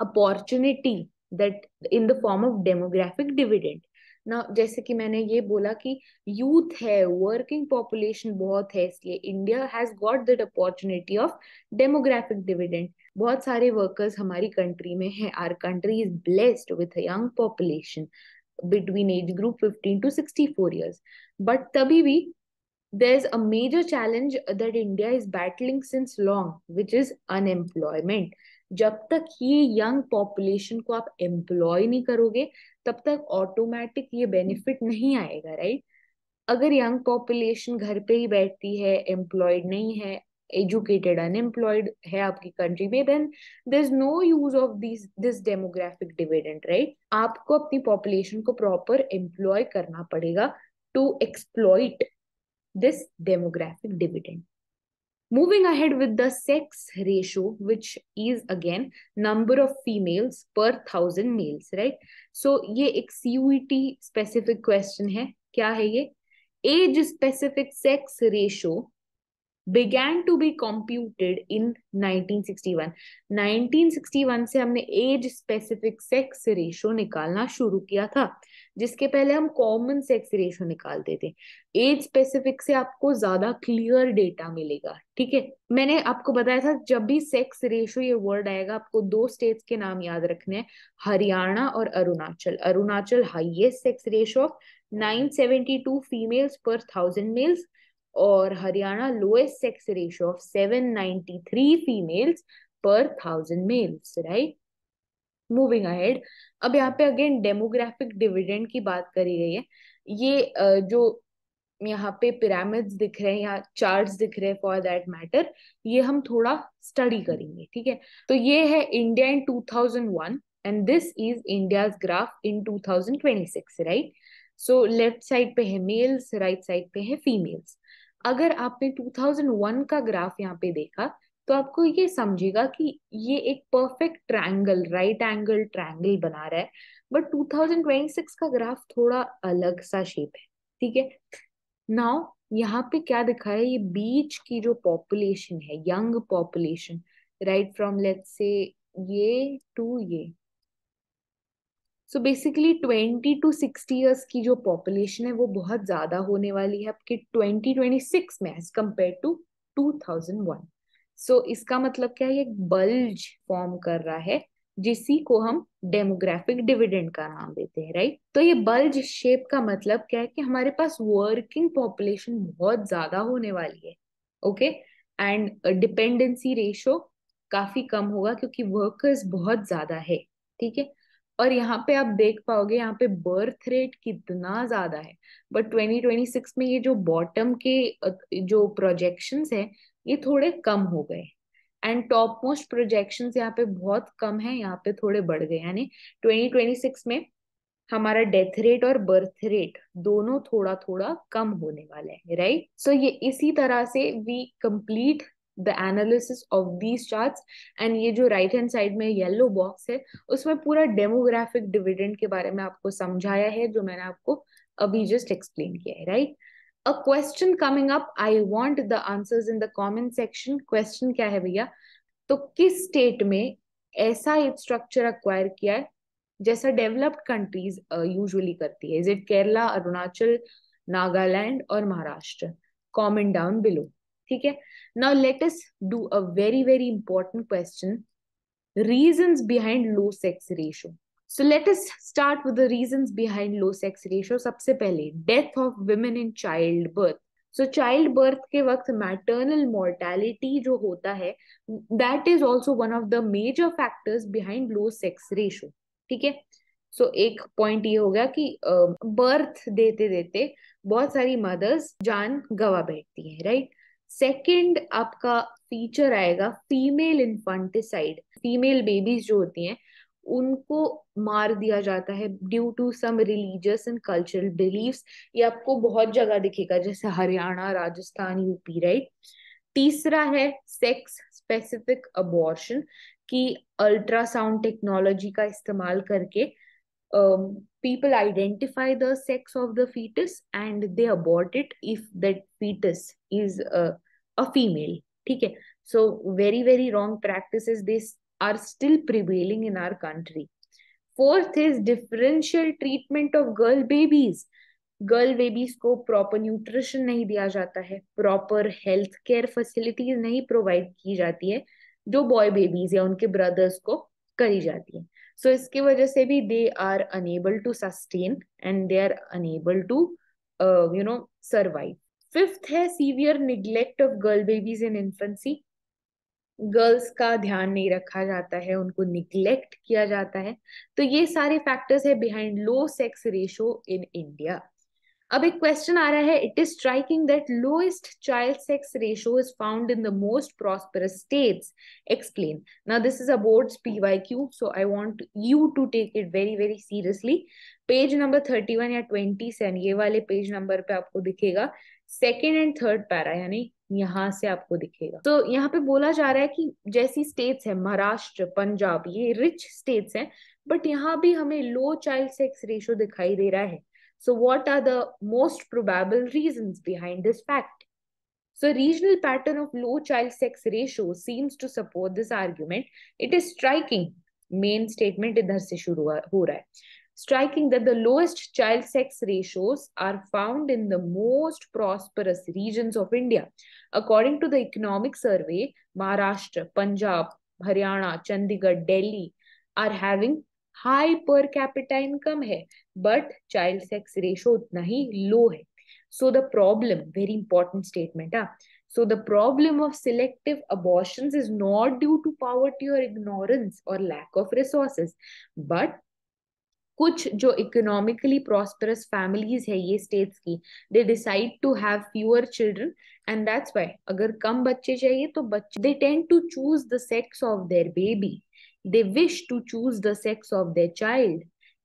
opportunity that in the form of demographic dividend ना जैसे कि मैंने ये बोला कि यूथ है वर्किंग पॉपुलेशन बहुत है इसलिए India has got that opportunity of demographic dividend बहुत सारे वर्कर्स हमारी कंट्री में हैं our country is blessed with young population between age group fifteen to sixty four years but तभी भी there's a major challenge that India is battling since long, which is unemployment. जब तक ये young population को आप employ नहीं करोगे तब तक ऑटोमेटिक ये बेनिफिट नहीं आएगा राइट अगर यंग पॉपुलेशन घर पे ही बैठती है एम्प्लॉयड नहीं है एजुकेटेड अनएम्प्लॉयड है आपकी कंट्री में then there is no use of this this demographic dividend right आपको अपनी पॉपुलेशन को प्रॉपर एम्प्लॉय करना पड़ेगा to exploit this demographic dividend Moving ahead with the sex ratio, which is again number of females per 1000 males, right? So ye ek CUET specific question hai kya hai ye Age specific sex ratio began to be computed in 1961. 1961 se humne age specific sex ratio nikalna shuru kiya tha जिसके पहले हम common sex ratio निकालते थे as specific से आपको ज्यादा clear data मिलेगा ठीक है मैंने आपको बताया था जब भी सेक्स रेशो ये वर्ड आएगा आपको दो स्टेट्स के नाम याद रखने हैं हरियाणा और Arunachal Arunachal highest sex ratio of two females per thousand males और Haryana lowest sex ratio of three females per thousand males right moving ahead अब यहाँ पे अगेन डेमोग्राफिक डिविडेंड की बात करी गई है ये जो यहाँ पे पिरामिड्स दिख रहे हैं या चार्ट्स दिख रहे हैं फॉर दैट मैटर ये हम थोड़ा स्टडी करेंगे ठीक है तो ये है India in 2001 and this is India graph in 2026 right so left side पे है मेल्स राइट साइड पे है फीमेल्स अगर आपने 2001 का ग्राफ यहाँ पे देखा तो आपको ये समझेगा कि ये एक perfect triangle right angle triangle बना रहा है बट 2026 का ग्राफ थोड़ा अलग सा शेप है ठीक है नाउ यहाँ पे क्या दिखा है ये बीच की जो पॉपुलेशन है यंग पॉपुलेशन राइट फ्रॉम लेट से ये टू ये so basically twenty to sixty years की जो पॉपुलेशन है वो बहुत ज्यादा होने वाली है आपकी ट्वेंटी ट्वेंटी सिक्स में age compare to two thousand one so so, इसका मतलब क्या है एक बल्ज फॉर्म कर रहा है जिसी को हम डेमोग्राफिक डिविडेंड का नाम देते हैं राइट तो ये बल्ज शेप का मतलब क्या है कि हमारे पास वर्किंग पॉपुलेशन बहुत ज्यादा होने वाली है ओके एंड डिपेंडेंसी रेशो काफी कम होगा क्योंकि वर्कर्स बहुत ज्यादा है ठीक है और यहाँ पे आप देख पाओगे यहाँ पे बर्थ रेट कितना ज्यादा है बट 2026 में ये जो बॉटम के जो प्रोजेक्शंस है ये थोड़े कम हो गए एंड टॉप मोस्ट प्रोजेक्शन यहाँ पे बहुत कम है यहाँ पे थोड़े बढ़ गए यानी 2026 में हमारा डेथ रेट और बर्थ रेट दोनों थोड़ा थोड़ा कम होने वाला है राइट सो ये इसी तरह से we complete the analysis of these chart and ये जो राइट हैंड साइड में येलो बॉक्स है उसमें पूरा डेमोग्राफिक डिविडेंड के बारे में आपको समझाया है जो मैंने आपको अभी जस्ट एक्सप्लेन किया है right right? A question coming up I want the answer in the comment section question क्या है भैया तो किस स्टेट में ऐसा स्ट्रक्चर अक्वायर किया है जैसा डेवलप्ड कंट्रीज यूजुअली करती है इज इट केरला अरुणाचल नागालैंड और महाराष्ट्र कॉमेंट डाउन बिलो ठीक है now let us do a very very important question reasons behind low sex ratio So let us start with the reasons behind low sex ratio. सबसे पहले death of women in childbirth. So childbirth के वक्त maternal mortality जो होता है that is also one of the major factors behind low sex ratio. ठीक है so so, एक पॉइंट ये हो गया कि बर्थ देते देते बहुत सारी मदर्स जान गवा बैठती हैं राइट सेकंड आपका फीचर आएगा फीमेल इन्फांटिसाइड फीमेल बेबीज जो होती हैं उनको मार दिया जाता है due to some religious and cultural believe ये आपको बहुत जगह दिखेगा जैसे हरियाणा राजस्थान यूपी राइट तीसरा है सेक्स स्पेसिफिक अबॉर्शन कि अल्ट्रासाउंड टेक्नोलॉजी का इस्तेमाल करके people identify the sex of the foetus and they abort it if that foetus is a female ठीक है so very very wrong practice this are still prevailing in our country. Fourth is differential treatment of girl babies. Girl babies को proper nutrition नहीं दिया जाता है proper health care facilities नहीं provide की जाती है जो बॉय बेबीज या उनके ब्रदर्स को करी जाती है सो so, इसकी वजह से भी they are unable to sustain and they are unable to you know survive fifth है severe neglect of girl babies in infancy girls का ध्यान नहीं रखा जाता है उनको निग्लेक्ट किया जाता है तो ये सारे फैक्टर्स है behind low sex ratio in India अब एक क्वेश्चन आ रहा है it is striking that lowest child sex ratio is found in the most prosperous states explain now this is about PYQ so I want you to take it very very seriously page number 31 या 27 ये वाले page number पे आपको दिखेगा second and third para यानी यहाँ से आपको दिखेगा तो यहाँ पे बोला जा रहा है कि जैसी स्टेट्स है महाराष्ट्र पंजाब ये रिच स्टेट्स हैं बट यहाँ भी हमें लो चाइल्ड सेक्स रेशियो दिखाई दे रहा है so what are the most probable reason behind this fact so regional pattern of low child sex ratio seems to support this argument it is striking main statement इधर से शुरू हो रहा है striking that the lowest child sex ratios are found in the most prosperous regions of India. According to the economic survey, Maharashtra, Punjab, Haryana, Chandigarh, Delhi are having high per capita income hai, but child sex ratio is low hai. So the problem, very important statement. Huh? Ah. So the problem of selective abortions is not due to poverty or ignorance or lack of resources, but कुछ जो economically prosperous families है ये states की they decide to have fewer children and that's why अगर कम बच्चे चाहिए तो बच्चे they tend to choose the sex of their baby they wish to choose the sex of their child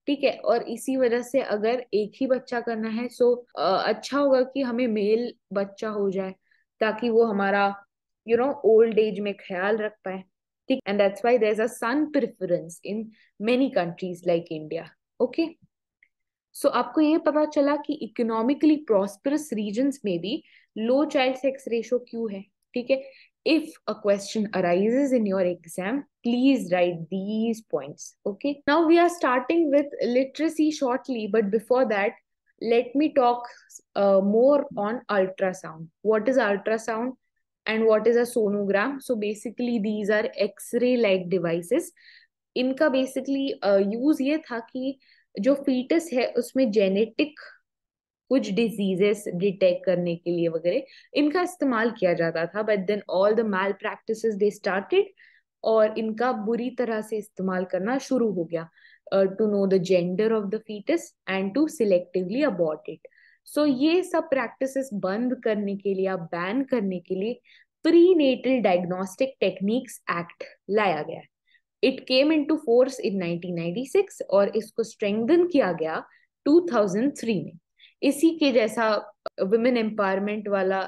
ठीक है और इसी वजह से अगर एक ही बच्चा करना है सो अच्छा होगा कि हमें मेल बच्चा हो जाए ताकि वो हमारा यू नो ओल्ड एज में ख्याल रख पाए ठीक and that's why there is a son preference in many countries like India okay okay? So so, आपको ये पता चला कि इकोनॉमिकली प्रॉस्परस रीजन्स में भी लो चाइल्ड सेक्स रेशो क्यों है ठीक है if a question arises in your exam please write these points okay now we are starting with literacy shortly but before that let me talk uh, more on ultrasound what is ultrasound and what is a sonogram so basically these are x-ray like devices इनका basically use ये था कि जो foetus है उसमें genetic कुछ diseases detect करने के लिए वगैरह इनका इस्तेमाल किया जाता था but then all the malpractice they started और इनका बुरी तरह से इस्तेमाल करना शुरू हो गया to know the gender of the foetus and to selectively about it सो ये सब प्रैक्टिस बंद करने के लिए या बैन करने के लिए prenatal diagnostic techniques act लाया गया है it came into force in six और इसको स्ट्रेंथन किया गया 2003 में इसी के जैसा वुमेन uh, एम्पावरमेंट वाला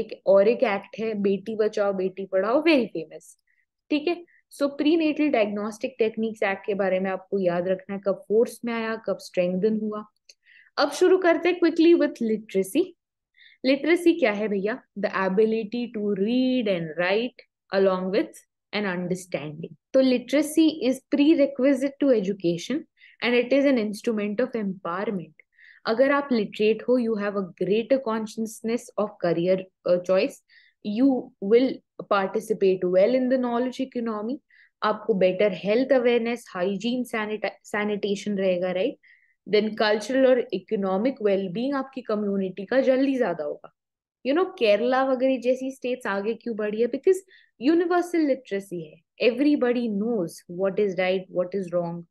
एक और एक एक्ट है बेटी बचाओ बेटी पढ़ाओ वेरी फेमस ठीक है so prenatal diagnostic techniques act के बारे में आपको याद रखना है कब फोर्स में आया कब स्ट्रेंथन हुआ अब शुरू करते हैं क्विकली विथ लिटरेसी लिटरेसी क्या है भैया the ability to read and write along with an understanding literacy is pre prerequisite to education and it is an instrument of empowerment अगर आप लिटरेट हो you have a greater consciousness of career choice you will participate well in the knowledge economy आपको better health awareness hygiene sanitation रहेगा right then cultural और economic wellbeing आपकी community का जल्दी ज्यादा होगा यू नो केरला वगैरह जैसी स्टेट्स आगे क्यों बढ़ी है बिकॉज यूनिवर्सल लिटरेसी है everybody knows what is right, what is wrong.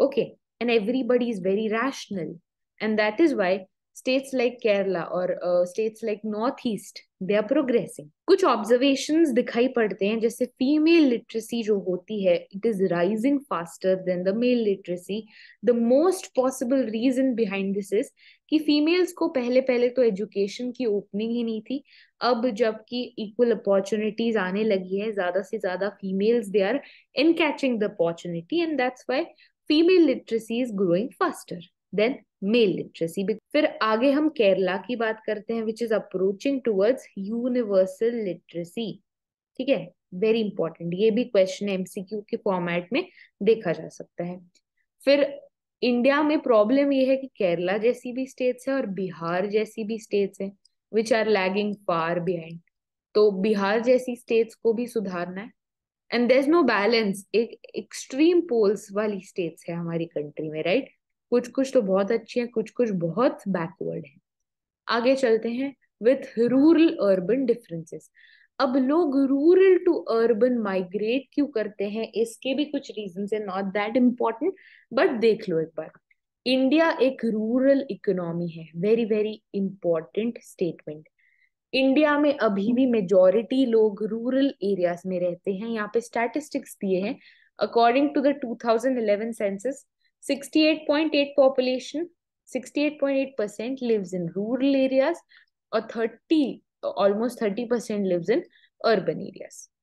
Okay. And everybody is very rational. And that is why states like Kerala or uh, states like Northeast, they are progressing. कुछ observations दिखाई पड़ते हैं जैसे female literacy जो होती है, it is rising faster than the male literacy. The most possible reason behind this is कि females को पहले पहले तो education की opening ही नहीं थी, अब जबकि equal opportunities आने लगी है, ज़्यादा से ज़्यादा females they are in catching the opportunity and that's why female literacy is growing faster. Then male literacy फिर आगे हम केरला की बात करते हैं which is approaching towards universal literacy ठीक है वेरी इंपॉर्टेंट ये भी क्वेश्चन एमसीक्यू के फॉर्मेट में देखा जा सकता है फिर इंडिया में प्रॉब्लम ये है कि केरला जैसी भी स्टेट्स है और बिहार जैसी भी स्टेट्स है which are lagging far behind तो बिहार जैसी स्टेट्स को भी सुधारना है एंड देर नो बैलेंस एक एक्सट्रीम पोल्स वाली स्टेट्स है हमारी कंट्री में राइट right? कुछ कुछ तो बहुत अच्छी है कुछ कुछ बहुत बैकवर्ड है आगे चलते हैं विथ रूरल अर्बन डिफरेंसेस अब लोग रूरल टू अर्बन माइग्रेट क्यों करते हैं इसके भी कुछ रीजन है नॉट दैट इम्पॉर्टेंट बट देख लो एक बार इंडिया एक रूरल इकोनॉमी है very very important statement India में अभी भी मेजोरिटी लोग रूरल एरियाज में रहते हैं यहाँ पे स्टैटिस्टिक्स दिए हैं according to the 2011 census 68.8 population 68.8 percent lives in rural areas or 30 almost 30 percent lives in urban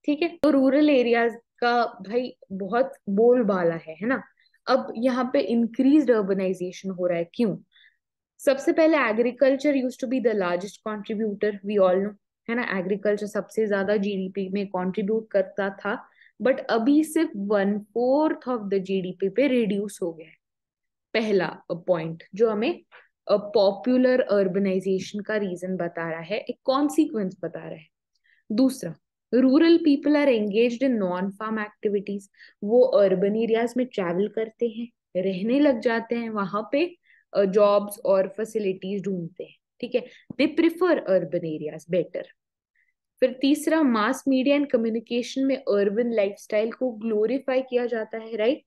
ठीक है तो रूरल एरियाज का भाई बहुत बोल बाला है है ना अब यहाँ पे इंक्रीज अर्बनाइजेशन हो रहा है क्यों सबसे पहले agriculture used to be the largest contributor we all know है ना एग्रीकल्चर सबसे ज्यादा जीडीपी में कॉन्ट्रीब्यूट करता था बट अभी सिर्फ one fourth of the GDP पे रिड्यूस हो गया है पहला पॉइंट जो हमें पॉपुलर अर्बनाइजेशन का रीजन बता रहा है एक कॉन्सिक्वेंस बता रहा है दूसरा rural people are engage in non farm activities वो अर्बन एरियाज में ट्रेवल करते हैं रहने लग जाते हैं वहां पे जॉब्स और फैसिलिटीज ढूंढते हैं ठीक है they prefer urban areas better फिर तीसरा मास मीडिया एंड कम्युनिकेशन में अर्बन लाइफस्टाइल को ग्लोरीफाई किया जाता है राइट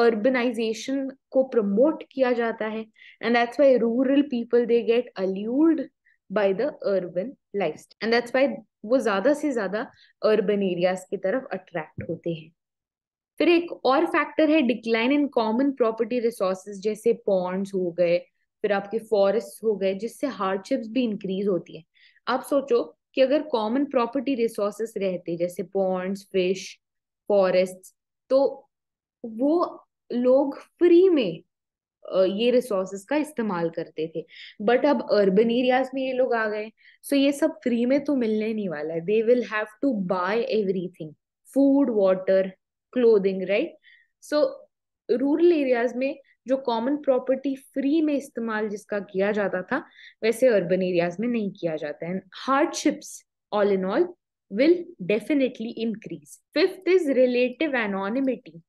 अर्बनाइजेशन को प्रमोट किया जाता है and that's why rural people they get allured by the urban life and that's why वो ज्यादा से ज्यादा अर्बन एरियाज की तरफ अट्रैक्ट होते हैं फिर एक और फैक्टर है decline in common property resources जैसे पॉन्ड्स हो गए फिर आपके फॉरेस्ट हो गए जिससे हार्डशिप्स भी इंक्रीज होती है आप सोचो कि अगर कॉमन प्रॉपर्टी रिसोर्सेस रहते जैसे पॉन्ड्स फिश फॉरेस्ट तो वो लोग फ्री में ये रिसोर्सेस का इस्तेमाल करते थे बट अब अर्बन एरियाज में ये लोग आ गए सो ये सब फ्री में तो मिलने नहीं वाला है they will have to buy everything food water clothing right so rural areas में जो कॉमन प्रॉपर्टी फ्री में इस्तेमाल जिसका किया जाता था वैसे अर्बन एरियाज में नहीं किया जाता है hardships all in all will definitely increase fifth is relative anonymity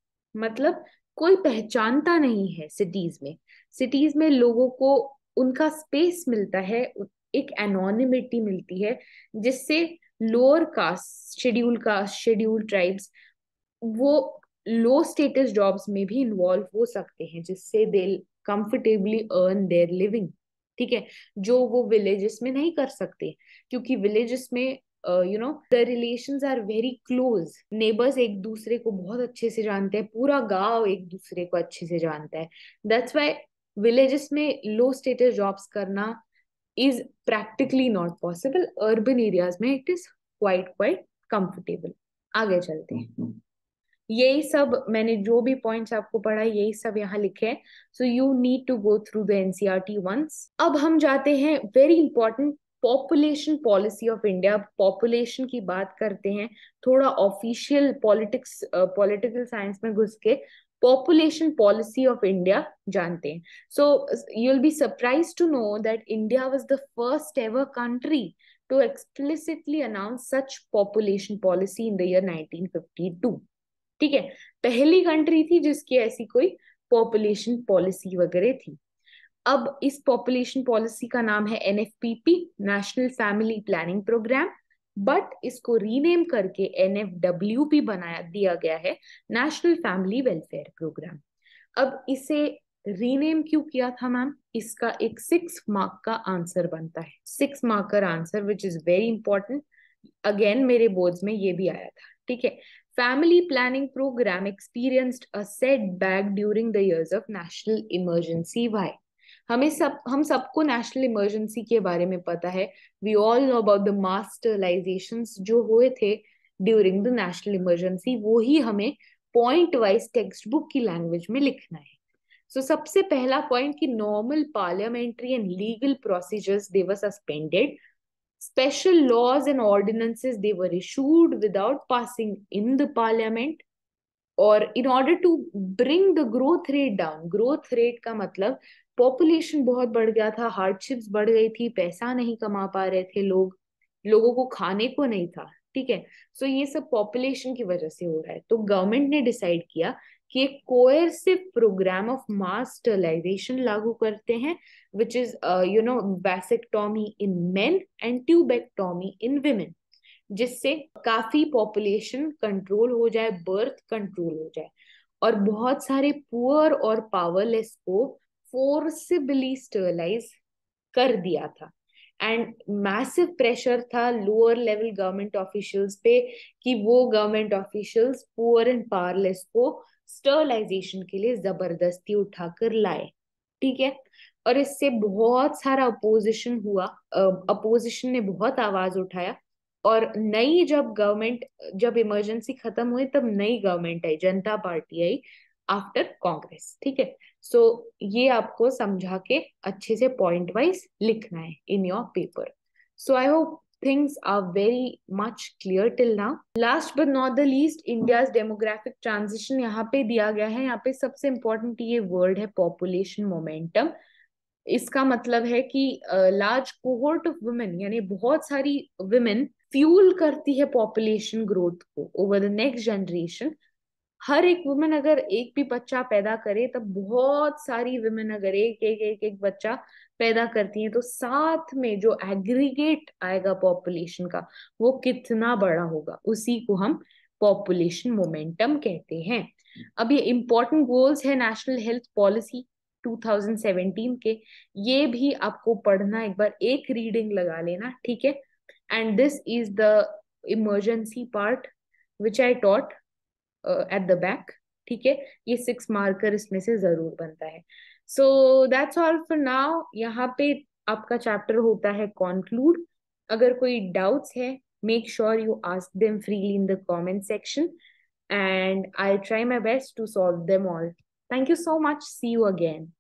मतलब कोई पहचानता नहीं है सिटीज में सिटीज में लोगों को उनका स्पेस मिलता है एक एनोनिमिटी मिलती है जिससे lower caste schedule caste schedule tribes वो लो स्टेटस जॉब्स में भी इन्वॉल्व हो सकते हैं जिससे they comfortably earn their living ठीक है जो वो विलेजेस में नहीं कर सकते क्योंकि विलेजेस में you know the relation are very close neighbours एक दूसरे को बहुत अच्छे से जानते हैं पूरा गांव एक दूसरे को अच्छे से जानता है दैट्स वाई विलेजेस में लो स्टेटस जॉब्स करना is practically not possible urban areas में it is quite quite comfortable आगे चलते हैं हम्म, हम्म। यही सब मैंने जो भी पॉइंट्स आपको पढ़ा यही सब यहाँ लिखे हैं so you need to go through the T once अब हम जाते हैं very important population policy of India population की बात करते हैं थोड़ा ऑफिशियल पॉलिटिक्स पॉलिटिकल साइंस में घुस के पॉपुलेशन पॉलिसी ऑफ इंडिया जानते हैं so you will be surprise to know that India was the first ever country to explicitly announce such population policy in nineteen fifty 1952. ठीक है पहली country थी जिसकी ऐसी कोई पॉपुलेशन पॉलिसी वगैरह थी अब इस पॉपुलेशन पॉलिसी का नाम है NFPP national family planning programme but इसको रीनेम करके एन बनाया दिया गया है नेशनल फैमिली वेलफेयर प्रोग्राम अब इसे रीनेम क्यों किया था मैम इसका एक सिक्स मार्क का आंसर बनता है six marker answer which is very important again मेरे बोर्ड में ये भी आया था ठीक है family planning program experienced a setback during the years of national emergency why हमें सब हम सबको नेशनल इमरजेंसी के बारे में पता है we all know about the sterilisation जो हुए थे ड्यूरिंग द नेशनल इमरजेंसी वो ही हमें पॉइंट वाइज टेक्स्ट बुक की लैंग्वेज में लिखना है सो so, सबसे पहला पॉइंट कि normal parliamentary and legal procedures they were suspended special laws and ordinances they were issued without passing in the parliament or in order to bring the growth rate down growth rate ka matlab population bahut बढ़ gaya tha hardships बढ़ gayi thi paisa nahi kama pa rahe the log logo ko khane ko nahi tha theek hai so, ye sab population ki wajah se ho raha hai to government ne decide kiya कि एक coercive program of mass sterilization लागू करते हैं which is you know vasectomy in men and tubectomy in women जिससे काफी population control हो जाए birth control हो जाए और बहुत सारे पुअर और पावरलेस को फोर्सिबली स्टरलाइज कर दिया था एंड मैसिव प्रेशर था लोअर लेवल गवर्नमेंट ऑफिशियल्स पे कि वो government officials poor and powerless को स्टर्लाइजेशन के लिए जबरदस्ती उठाकर लाए ठीक है और इससे बहुत सारा अपोजिशन हुआ अपोजिशन ने बहुत आवाज उठाया और नई जब गवर्नमेंट जब इमरजेंसी खत्म हुई तब नई गवर्नमेंट आई जनता पार्टी आई आफ्टर कांग्रेस ठीक है सो ये आपको समझा के अच्छे से पॉइंट वाइज लिखना है in your paper so I hope things are very much clear till now. Last but not the least, India's demographic transition यहाँ पे दिया गया है यहाँ पे सबसे important ये word है population momentum. इसका मतलब है कि लार्ज कोहोर्ट ऑफ वुमेन यानी बहुत सारी वुमेन फ्यूल करती है पॉपुलेशन ग्रोथ को ओवर द नेक्स्ट जनरेशन हर एक वुमेन अगर एक भी बच्चा पैदा करे तब बहुत सारी वुमेन अगर एक एक एक एक बच्चा पैदा करती हैं तो साथ में जो एग्रीगेट आएगा पॉपुलेशन का वो कितना बड़ा होगा उसी को हम पॉपुलेशन मोमेंटम कहते हैं अब ये इम्पोर्टेंट गोल्स है नेशनल हेल्थ पॉलिसी 2017 के ये भी आपको पढ़ना एक बार एक रीडिंग लगा लेना ठीक है and this is the emergency part which I taught at the back ठीक है ये सिक्स मार्कर इसमें से जरूर बनता है so that's all for now यहाँ पे आपका चैप्टर होता है कॉन्क्लूड अगर कोई डाउट्स है make sure you ask them freely in the comment section and I try my best to solve them all thank you so much see you again